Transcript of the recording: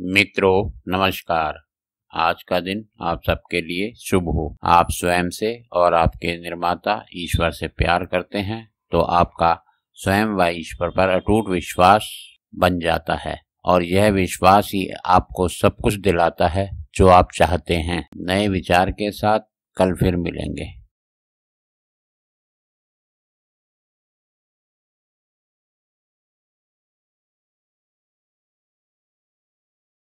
मित्रों नमस्कार आज का दिन आप सबके लिए शुभ हो आप स्वयं से और आपके निर्माता ईश्वर से प्यार करते हैं तो आपका स्वयं व ईश्वर पर अटूट विश्वास बन जाता है और यह विश्वास ही आपको सब कुछ दिलाता है जो आप चाहते हैं नए विचार के साथ कल फिर मिलेंगे